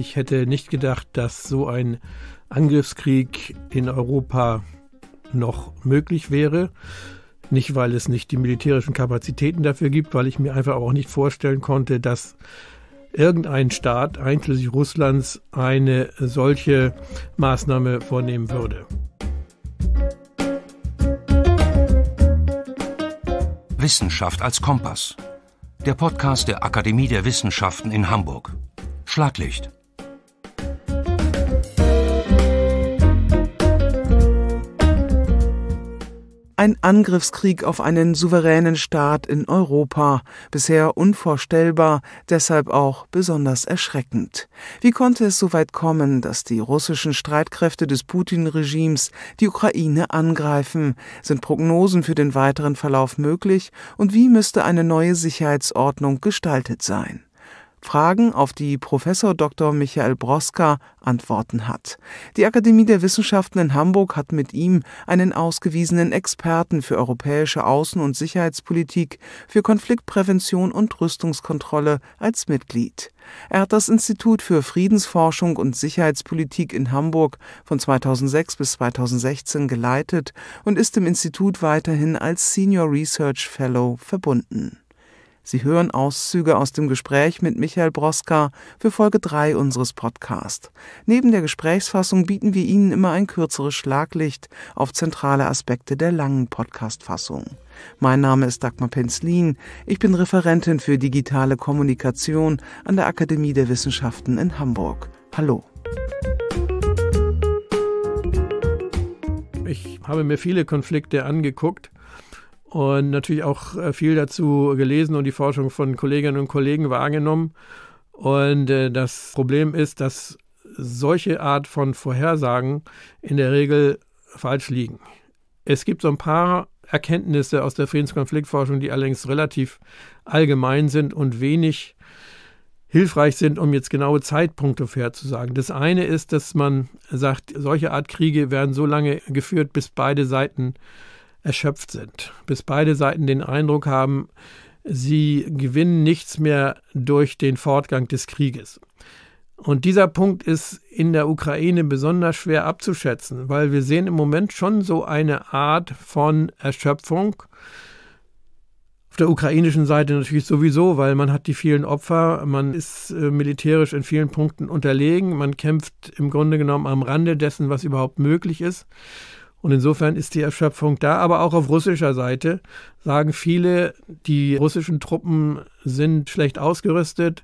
Ich hätte nicht gedacht, dass so ein Angriffskrieg in Europa noch möglich wäre. Nicht, weil es nicht die militärischen Kapazitäten dafür gibt, weil ich mir einfach auch nicht vorstellen konnte, dass irgendein Staat, einschließlich Russlands, eine solche Maßnahme vornehmen würde. Wissenschaft als Kompass. Der Podcast der Akademie der Wissenschaften in Hamburg. Schlaglicht. Ein Angriffskrieg auf einen souveränen Staat in Europa, bisher unvorstellbar, deshalb auch besonders erschreckend. Wie konnte es so weit kommen, dass die russischen Streitkräfte des Putin-Regimes die Ukraine angreifen? Sind Prognosen für den weiteren Verlauf möglich? Und wie müsste eine neue Sicherheitsordnung gestaltet sein? Fragen, auf die Professor Dr. Michael Broska Antworten hat. Die Akademie der Wissenschaften in Hamburg hat mit ihm einen ausgewiesenen Experten für europäische Außen- und Sicherheitspolitik, für Konfliktprävention und Rüstungskontrolle als Mitglied. Er hat das Institut für Friedensforschung und Sicherheitspolitik in Hamburg von 2006 bis 2016 geleitet und ist im Institut weiterhin als Senior Research Fellow verbunden. Sie hören Auszüge aus dem Gespräch mit Michael Broska für Folge 3 unseres Podcasts. Neben der Gesprächsfassung bieten wir Ihnen immer ein kürzeres Schlaglicht auf zentrale Aspekte der langen Podcastfassung. Mein Name ist Dagmar Penzlin. Ich bin Referentin für digitale Kommunikation an der Akademie der Wissenschaften in Hamburg. Hallo. Ich habe mir viele Konflikte angeguckt und natürlich auch äh, viel dazu gelesen und die Forschung von Kolleginnen und Kollegen wahrgenommen. Und äh, das Problem ist, dass solche Art von Vorhersagen in der Regel falsch liegen. Es gibt so ein paar Erkenntnisse aus der Friedenskonfliktforschung, die allerdings relativ allgemein sind und wenig hilfreich sind, um jetzt genaue Zeitpunkte vorherzusagen. Das eine ist, dass man sagt, solche Art Kriege werden so lange geführt, bis beide Seiten erschöpft sind, bis beide Seiten den Eindruck haben, sie gewinnen nichts mehr durch den Fortgang des Krieges. Und dieser Punkt ist in der Ukraine besonders schwer abzuschätzen, weil wir sehen im Moment schon so eine Art von Erschöpfung. Auf der ukrainischen Seite natürlich sowieso, weil man hat die vielen Opfer, man ist äh, militärisch in vielen Punkten unterlegen, man kämpft im Grunde genommen am Rande dessen, was überhaupt möglich ist. Und insofern ist die Erschöpfung da, aber auch auf russischer Seite sagen viele, die russischen Truppen sind schlecht ausgerüstet,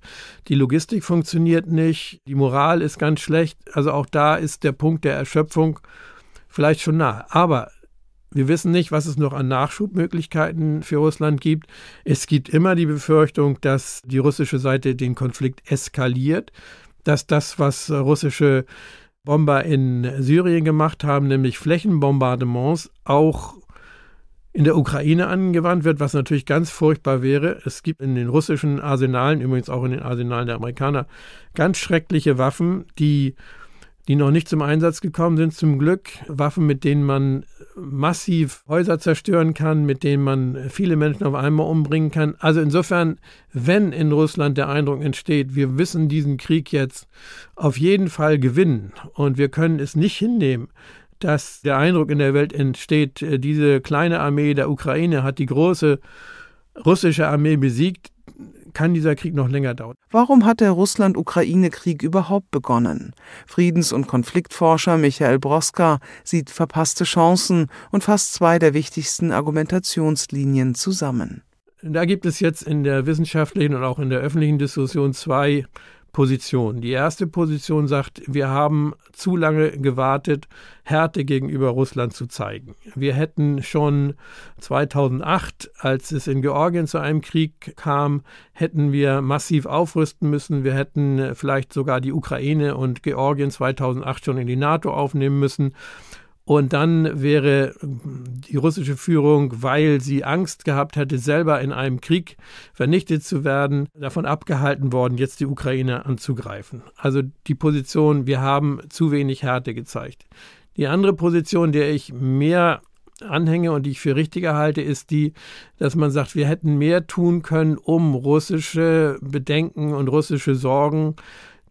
die Logistik funktioniert nicht, die Moral ist ganz schlecht. Also auch da ist der Punkt der Erschöpfung vielleicht schon nah. Aber wir wissen nicht, was es noch an Nachschubmöglichkeiten für Russland gibt. Es gibt immer die Befürchtung, dass die russische Seite den Konflikt eskaliert, dass das, was russische Bomber in Syrien gemacht haben, nämlich Flächenbombardements, auch in der Ukraine angewandt wird, was natürlich ganz furchtbar wäre. Es gibt in den russischen Arsenalen, übrigens auch in den Arsenalen der Amerikaner, ganz schreckliche Waffen, die die noch nicht zum Einsatz gekommen sind, zum Glück. Waffen, mit denen man massiv Häuser zerstören kann, mit denen man viele Menschen auf einmal umbringen kann. Also insofern, wenn in Russland der Eindruck entsteht, wir wissen diesen Krieg jetzt auf jeden Fall gewinnen und wir können es nicht hinnehmen, dass der Eindruck in der Welt entsteht, äh, diese kleine Armee der Ukraine hat die große russische Armee besiegt, kann dieser Krieg noch länger dauern. Warum hat der Russland-Ukraine-Krieg überhaupt begonnen? Friedens- und Konfliktforscher Michael Broska sieht verpasste Chancen und fasst zwei der wichtigsten Argumentationslinien zusammen. Da gibt es jetzt in der wissenschaftlichen und auch in der öffentlichen Diskussion zwei Positionen. Die erste Position sagt, wir haben zu lange gewartet, Härte gegenüber Russland zu zeigen. Wir hätten schon 2008, als es in Georgien zu einem Krieg kam, hätten wir massiv aufrüsten müssen. Wir hätten vielleicht sogar die Ukraine und Georgien 2008 schon in die NATO aufnehmen müssen. Und dann wäre die russische Führung, weil sie Angst gehabt hätte, selber in einem Krieg vernichtet zu werden, davon abgehalten worden, jetzt die Ukraine anzugreifen. Also die Position, wir haben zu wenig Härte gezeigt. Die andere Position, der ich mehr anhänge und die ich für richtiger halte, ist die, dass man sagt, wir hätten mehr tun können, um russische Bedenken und russische Sorgen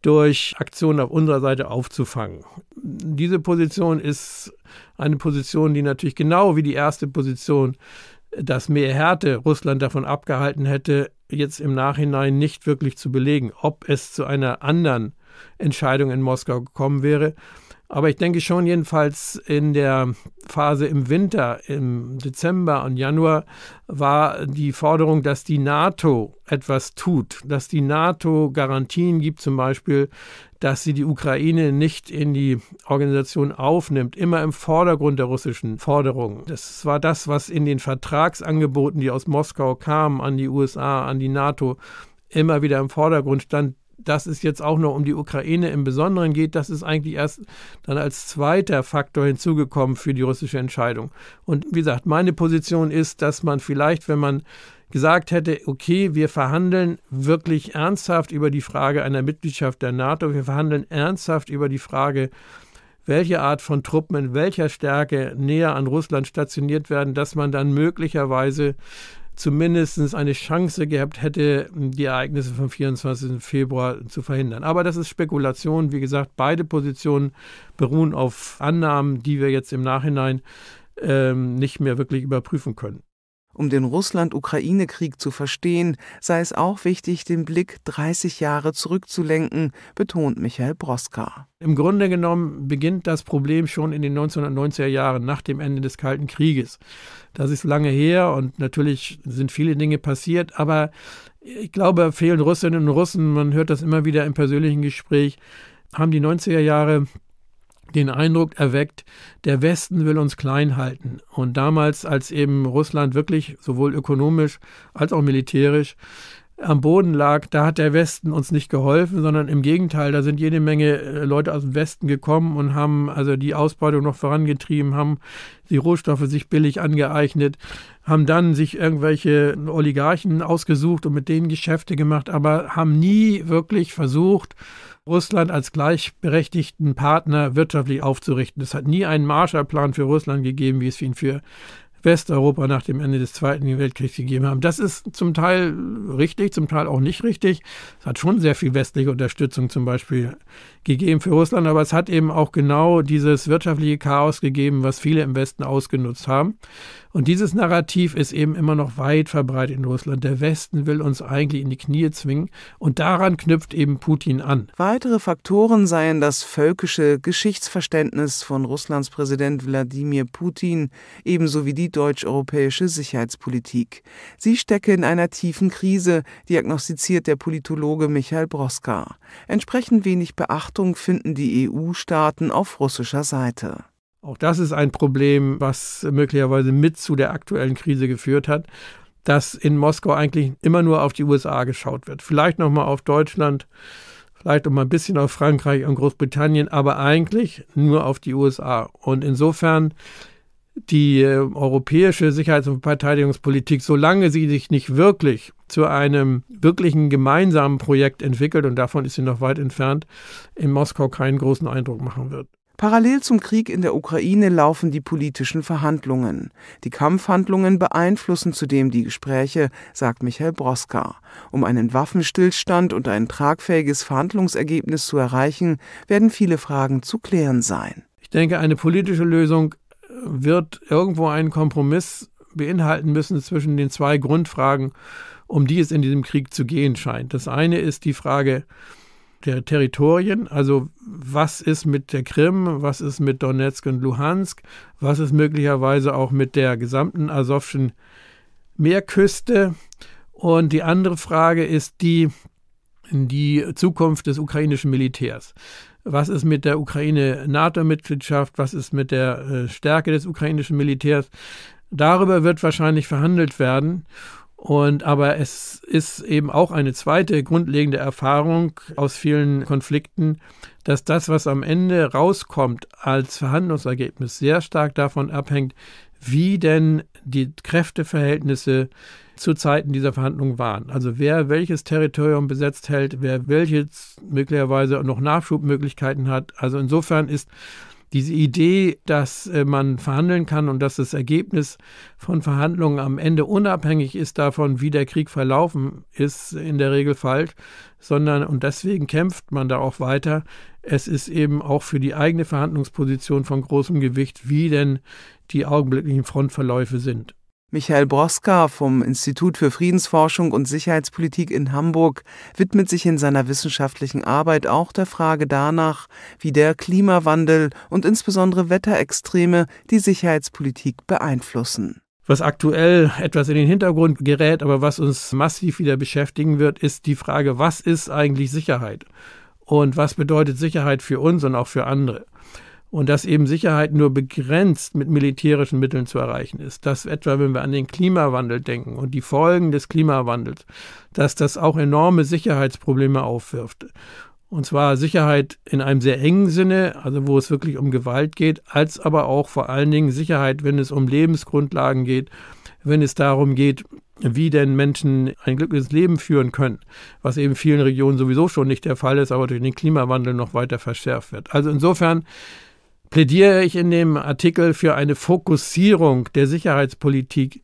durch Aktionen auf unserer Seite aufzufangen. Diese Position ist eine Position, die natürlich genau wie die erste Position das mehr Härte Russland davon abgehalten hätte, jetzt im Nachhinein nicht wirklich zu belegen, ob es zu einer anderen Entscheidung in Moskau gekommen wäre. Aber ich denke schon jedenfalls in der Phase im Winter, im Dezember und Januar war die Forderung, dass die NATO etwas tut, dass die NATO Garantien gibt, zum Beispiel, dass sie die Ukraine nicht in die Organisation aufnimmt, immer im Vordergrund der russischen Forderungen. Das war das, was in den Vertragsangeboten, die aus Moskau kamen, an die USA, an die NATO, immer wieder im Vordergrund stand, dass es jetzt auch noch um die Ukraine im Besonderen geht, das ist eigentlich erst dann als zweiter Faktor hinzugekommen für die russische Entscheidung. Und wie gesagt, meine Position ist, dass man vielleicht, wenn man gesagt hätte, okay, wir verhandeln wirklich ernsthaft über die Frage einer Mitgliedschaft der NATO, wir verhandeln ernsthaft über die Frage, welche Art von Truppen in welcher Stärke näher an Russland stationiert werden, dass man dann möglicherweise zumindest eine Chance gehabt hätte, die Ereignisse vom 24. Februar zu verhindern. Aber das ist Spekulation. Wie gesagt, beide Positionen beruhen auf Annahmen, die wir jetzt im Nachhinein ähm, nicht mehr wirklich überprüfen können. Um den Russland-Ukraine-Krieg zu verstehen, sei es auch wichtig, den Blick 30 Jahre zurückzulenken, betont Michael Broska. Im Grunde genommen beginnt das Problem schon in den 1990er Jahren nach dem Ende des Kalten Krieges. Das ist lange her und natürlich sind viele Dinge passiert, aber ich glaube, fehlen Russinnen und Russen, man hört das immer wieder im persönlichen Gespräch, haben die 90er Jahre den Eindruck erweckt, der Westen will uns klein halten. Und damals, als eben Russland wirklich sowohl ökonomisch als auch militärisch am Boden lag, da hat der Westen uns nicht geholfen, sondern im Gegenteil, da sind jede Menge äh, Leute aus dem Westen gekommen und haben also die Ausbeutung noch vorangetrieben, haben die Rohstoffe sich billig angeeignet, haben dann sich irgendwelche Oligarchen ausgesucht und mit denen Geschäfte gemacht, aber haben nie wirklich versucht, Russland als gleichberechtigten Partner wirtschaftlich aufzurichten. Es hat nie einen Marshallplan für Russland gegeben, wie es ihn für Westeuropa nach dem Ende des Zweiten Weltkriegs gegeben haben. Das ist zum Teil richtig, zum Teil auch nicht richtig. Es hat schon sehr viel westliche Unterstützung zum Beispiel gegeben für Russland, aber es hat eben auch genau dieses wirtschaftliche Chaos gegeben, was viele im Westen ausgenutzt haben. Und dieses Narrativ ist eben immer noch weit verbreitet in Russland. Der Westen will uns eigentlich in die Knie zwingen und daran knüpft eben Putin an. Weitere Faktoren seien das völkische Geschichtsverständnis von Russlands Präsident Wladimir Putin, ebenso wie die deutsch-europäische Sicherheitspolitik. Sie stecke in einer tiefen Krise, diagnostiziert der Politologe Michael Broska. Entsprechend wenig Beachtung finden die EU-Staaten auf russischer Seite. Auch das ist ein Problem, was möglicherweise mit zu der aktuellen Krise geführt hat, dass in Moskau eigentlich immer nur auf die USA geschaut wird. Vielleicht nochmal auf Deutschland, vielleicht nochmal ein bisschen auf Frankreich und Großbritannien, aber eigentlich nur auf die USA. Und insofern die äh, europäische Sicherheits- und Verteidigungspolitik, solange sie sich nicht wirklich zu einem wirklichen gemeinsamen Projekt entwickelt, und davon ist sie noch weit entfernt, in Moskau keinen großen Eindruck machen wird. Parallel zum Krieg in der Ukraine laufen die politischen Verhandlungen. Die Kampfhandlungen beeinflussen zudem die Gespräche, sagt Michael Broska. Um einen Waffenstillstand und ein tragfähiges Verhandlungsergebnis zu erreichen, werden viele Fragen zu klären sein. Ich denke, eine politische Lösung wird irgendwo einen Kompromiss beinhalten müssen zwischen den zwei Grundfragen, um die es in diesem Krieg zu gehen scheint. Das eine ist die Frage der Territorien, also was ist mit der Krim, was ist mit Donetsk und Luhansk, was ist möglicherweise auch mit der gesamten asowschen Meerküste. Und die andere Frage ist die, die Zukunft des ukrainischen Militärs was ist mit der Ukraine-NATO-Mitgliedschaft, was ist mit der äh, Stärke des ukrainischen Militärs. Darüber wird wahrscheinlich verhandelt werden. Und aber es ist eben auch eine zweite grundlegende Erfahrung aus vielen Konflikten, dass das, was am Ende rauskommt als Verhandlungsergebnis, sehr stark davon abhängt, wie denn die Kräfteverhältnisse zu Zeiten dieser Verhandlungen waren. Also wer welches Territorium besetzt hält, wer welches möglicherweise noch Nachschubmöglichkeiten hat. Also insofern ist diese Idee, dass äh, man verhandeln kann und dass das Ergebnis von Verhandlungen am Ende unabhängig ist davon, wie der Krieg verlaufen ist, in der Regel falsch, sondern und deswegen kämpft man da auch weiter. Es ist eben auch für die eigene Verhandlungsposition von großem Gewicht, wie denn die augenblicklichen Frontverläufe sind. Michael Broska vom Institut für Friedensforschung und Sicherheitspolitik in Hamburg widmet sich in seiner wissenschaftlichen Arbeit auch der Frage danach, wie der Klimawandel und insbesondere Wetterextreme die Sicherheitspolitik beeinflussen. Was aktuell etwas in den Hintergrund gerät, aber was uns massiv wieder beschäftigen wird, ist die Frage, was ist eigentlich Sicherheit? Und was bedeutet Sicherheit für uns und auch für andere? und dass eben Sicherheit nur begrenzt mit militärischen Mitteln zu erreichen ist. Dass etwa, wenn wir an den Klimawandel denken und die Folgen des Klimawandels, dass das auch enorme Sicherheitsprobleme aufwirft. Und zwar Sicherheit in einem sehr engen Sinne, also wo es wirklich um Gewalt geht, als aber auch vor allen Dingen Sicherheit, wenn es um Lebensgrundlagen geht, wenn es darum geht, wie denn Menschen ein glückliches Leben führen können, was eben in vielen Regionen sowieso schon nicht der Fall ist, aber durch den Klimawandel noch weiter verschärft wird. Also insofern plädiere ich in dem Artikel für eine Fokussierung der Sicherheitspolitik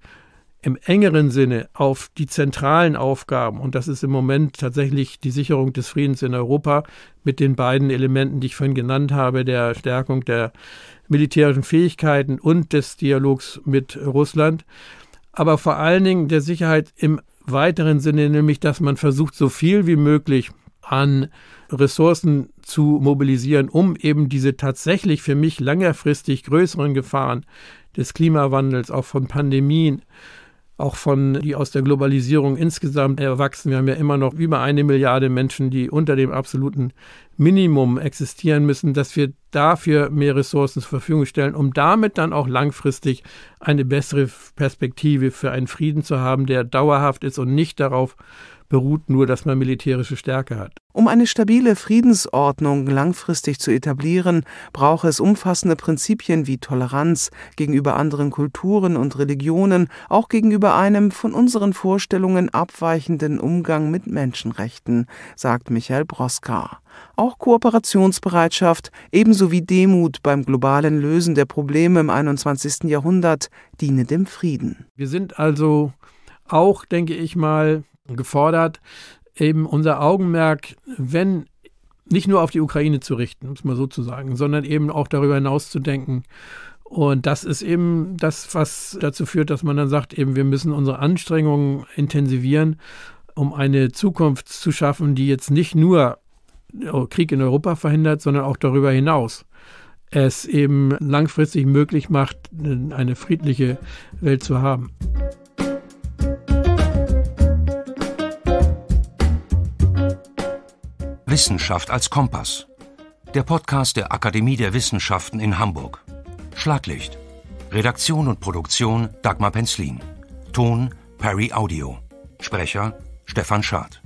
im engeren Sinne auf die zentralen Aufgaben. Und das ist im Moment tatsächlich die Sicherung des Friedens in Europa mit den beiden Elementen, die ich vorhin genannt habe, der Stärkung der militärischen Fähigkeiten und des Dialogs mit Russland. Aber vor allen Dingen der Sicherheit im weiteren Sinne, nämlich dass man versucht, so viel wie möglich an Ressourcen zu mobilisieren, um eben diese tatsächlich für mich längerfristig größeren Gefahren des Klimawandels, auch von Pandemien, auch von die aus der Globalisierung insgesamt erwachsen. Wir haben ja immer noch über eine Milliarde Menschen, die unter dem absoluten Minimum existieren müssen, dass wir dafür mehr Ressourcen zur Verfügung stellen, um damit dann auch langfristig eine bessere Perspektive für einen Frieden zu haben, der dauerhaft ist und nicht darauf beruht nur, dass man militärische Stärke hat. Um eine stabile Friedensordnung langfristig zu etablieren, brauche es umfassende Prinzipien wie Toleranz gegenüber anderen Kulturen und Religionen, auch gegenüber einem von unseren Vorstellungen abweichenden Umgang mit Menschenrechten, sagt Michael Broska. Auch Kooperationsbereitschaft, ebenso wie Demut beim globalen Lösen der Probleme im 21. Jahrhundert, diene dem Frieden. Wir sind also auch, denke ich mal, gefordert, eben unser Augenmerk, wenn nicht nur auf die Ukraine zu richten, um es mal sondern eben auch darüber hinaus zu denken. Und das ist eben das, was dazu führt, dass man dann sagt, eben wir müssen unsere Anstrengungen intensivieren, um eine Zukunft zu schaffen, die jetzt nicht nur Krieg in Europa verhindert, sondern auch darüber hinaus es eben langfristig möglich macht, eine friedliche Welt zu haben. Wissenschaft als Kompass. Der Podcast der Akademie der Wissenschaften in Hamburg. Schlaglicht. Redaktion und Produktion Dagmar Penzlin. Ton Perry Audio. Sprecher Stefan Schad.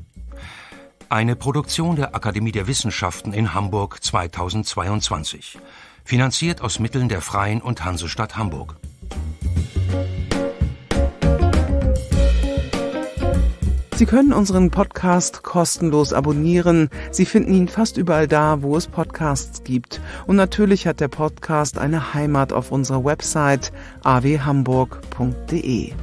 Eine Produktion der Akademie der Wissenschaften in Hamburg 2022. Finanziert aus Mitteln der Freien und Hansestadt Hamburg. Sie können unseren Podcast kostenlos abonnieren. Sie finden ihn fast überall da, wo es Podcasts gibt. Und natürlich hat der Podcast eine Heimat auf unserer Website awhamburg.de.